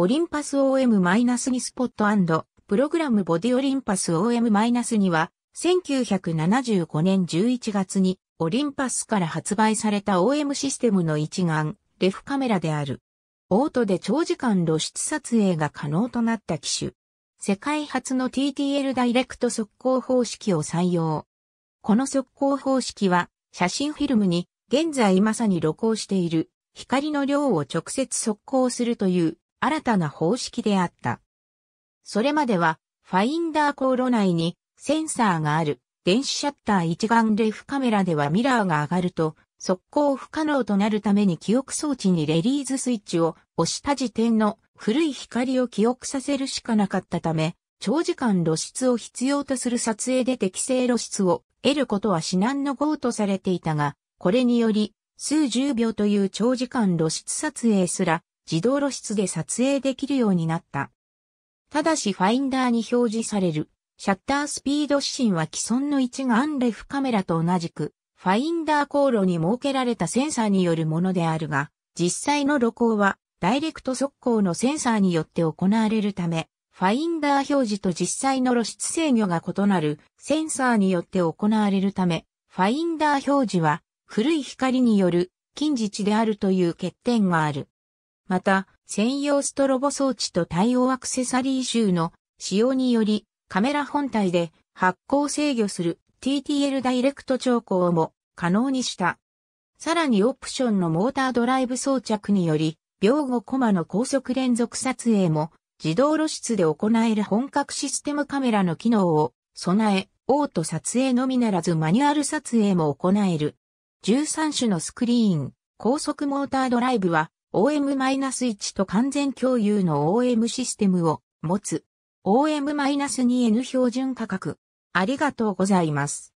オリンパス OM-2 スポットプログラムボディオリンパス OM-2 は、1975年11月にオリンパスから発売された OM システムの一眼、レフカメラである。オートで長時間露出撮影が可能となった機種。世界初の TTL ダイレクト速攻方式を採用。この速攻方式は、写真フィルムに現在まさに露光している光の量を直接速攻するという新たな方式であった。それまでは、ファインダー航路内にセンサーがある電子シャッター一眼レフカメラではミラーが上がると、速攻不可能となるために記憶装置にレリーズスイッチを押した時点の古い光を記憶させるしかなかったため、長時間露出を必要とする撮影で適正露出を得ることは至難の号とされていたが、これにより、数十秒という長時間露出撮影すら自動露出で撮影できるようになった。ただしファインダーに表示される、シャッタースピード指針は既存の一眼レフカメラと同じく、ファインダー航路に設けられたセンサーによるものであるが、実際の露光は、ダイレクト速光のセンサーによって行われるため、ファインダー表示と実際の露出制御が異なるセンサーによって行われるため、ファインダー表示は古い光による近似値であるという欠点がある。また、専用ストロボ装置と対応アクセサリー集の使用により、カメラ本体で発光制御する TTL ダイレクト調光も可能にした。さらにオプションのモータードライブ装着により、秒後コマの高速連続撮影も自動露出で行える本格システムカメラの機能を備え、オート撮影のみならずマニュアル撮影も行える。13種のスクリーン、高速モータードライブは OM-1 と完全共有の OM システムを持つ OM-2N 標準価格。ありがとうございます。